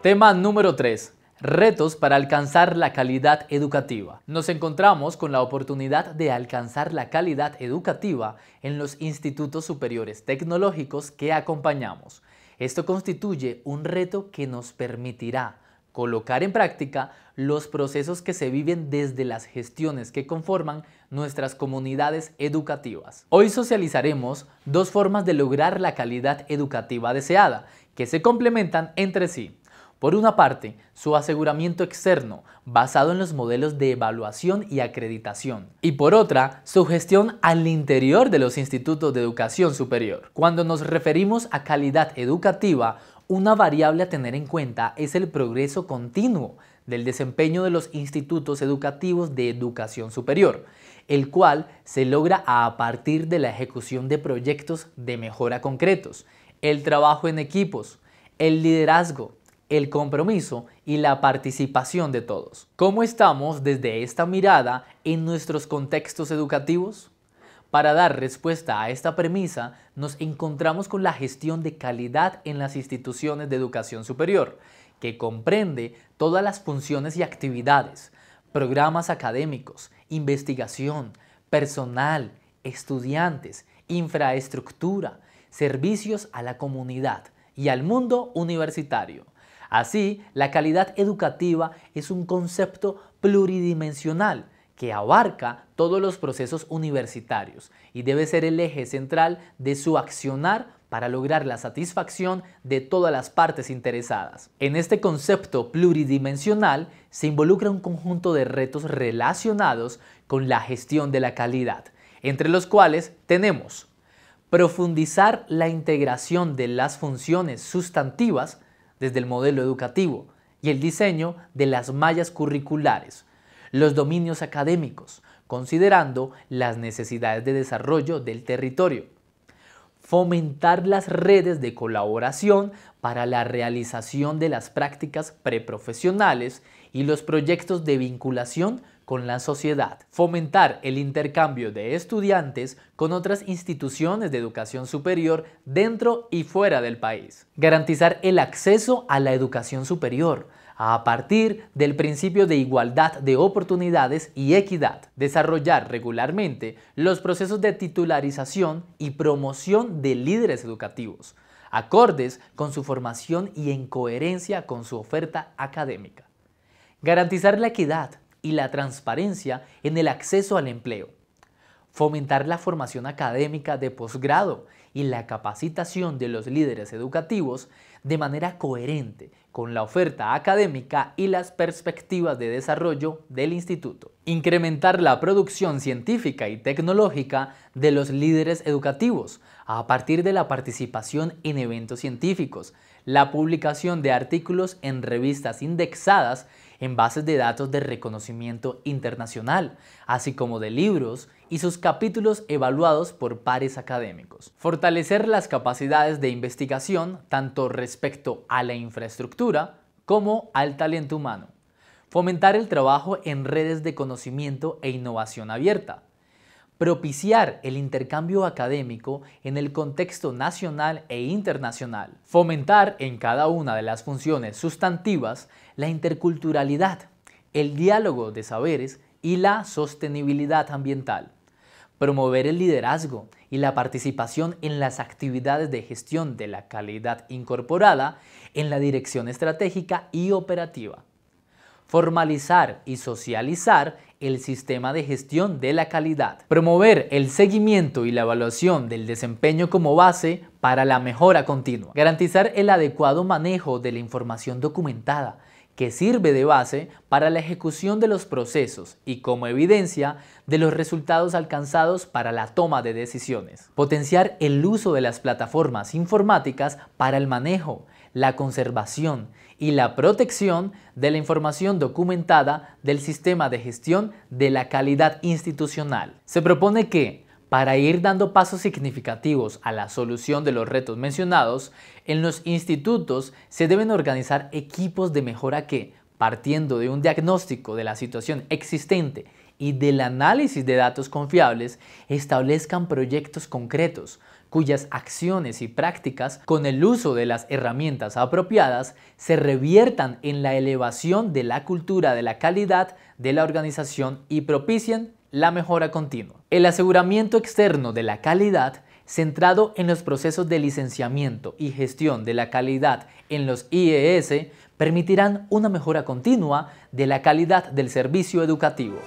Tema número 3. Retos para alcanzar la calidad educativa. Nos encontramos con la oportunidad de alcanzar la calidad educativa en los institutos superiores tecnológicos que acompañamos. Esto constituye un reto que nos permitirá colocar en práctica los procesos que se viven desde las gestiones que conforman nuestras comunidades educativas. Hoy socializaremos dos formas de lograr la calidad educativa deseada, que se complementan entre sí. Por una parte, su aseguramiento externo, basado en los modelos de evaluación y acreditación. Y por otra, su gestión al interior de los institutos de educación superior. Cuando nos referimos a calidad educativa, una variable a tener en cuenta es el progreso continuo del desempeño de los institutos educativos de educación superior, el cual se logra a partir de la ejecución de proyectos de mejora concretos, el trabajo en equipos, el liderazgo, el compromiso y la participación de todos. ¿Cómo estamos desde esta mirada en nuestros contextos educativos? Para dar respuesta a esta premisa, nos encontramos con la gestión de calidad en las instituciones de educación superior, que comprende todas las funciones y actividades, programas académicos, investigación, personal, estudiantes, infraestructura, servicios a la comunidad y al mundo universitario Así, la calidad educativa es un concepto pluridimensional que abarca todos los procesos universitarios y debe ser el eje central de su accionar para lograr la satisfacción de todas las partes interesadas. En este concepto pluridimensional se involucra un conjunto de retos relacionados con la gestión de la calidad, entre los cuales tenemos profundizar la integración de las funciones sustantivas desde el modelo educativo y el diseño de las mallas curriculares, los dominios académicos, considerando las necesidades de desarrollo del territorio. Fomentar las redes de colaboración para la realización de las prácticas preprofesionales y los proyectos de vinculación con la sociedad, fomentar el intercambio de estudiantes con otras instituciones de educación superior dentro y fuera del país, garantizar el acceso a la educación superior, a partir del principio de igualdad de oportunidades y equidad, desarrollar regularmente los procesos de titularización y promoción de líderes educativos, acordes con su formación y en coherencia con su oferta académica. Garantizar la equidad y la transparencia en el acceso al empleo. Fomentar la formación académica de posgrado y la capacitación de los líderes educativos de manera coherente con la oferta académica y las perspectivas de desarrollo del instituto. Incrementar la producción científica y tecnológica de los líderes educativos a partir de la participación en eventos científicos, la publicación de artículos en revistas indexadas en bases de datos de reconocimiento internacional, así como de libros y sus capítulos evaluados por pares académicos. Fortalecer las capacidades de investigación tanto respecto a la infraestructura como al talento humano. Fomentar el trabajo en redes de conocimiento e innovación abierta propiciar el intercambio académico en el contexto nacional e internacional, fomentar en cada una de las funciones sustantivas la interculturalidad, el diálogo de saberes y la sostenibilidad ambiental, promover el liderazgo y la participación en las actividades de gestión de la calidad incorporada en la dirección estratégica y operativa, formalizar y socializar el sistema de gestión de la calidad. Promover el seguimiento y la evaluación del desempeño como base para la mejora continua. Garantizar el adecuado manejo de la información documentada que sirve de base para la ejecución de los procesos y como evidencia de los resultados alcanzados para la toma de decisiones. Potenciar el uso de las plataformas informáticas para el manejo, la conservación y la protección de la información documentada del sistema de gestión de la calidad institucional. Se propone que, para ir dando pasos significativos a la solución de los retos mencionados, en los institutos se deben organizar equipos de mejora que, partiendo de un diagnóstico de la situación existente y del análisis de datos confiables establezcan proyectos concretos cuyas acciones y prácticas con el uso de las herramientas apropiadas se reviertan en la elevación de la cultura de la calidad de la organización y propicien la mejora continua. El aseguramiento externo de la calidad centrado en los procesos de licenciamiento y gestión de la calidad en los IES permitirán una mejora continua de la calidad del servicio educativo.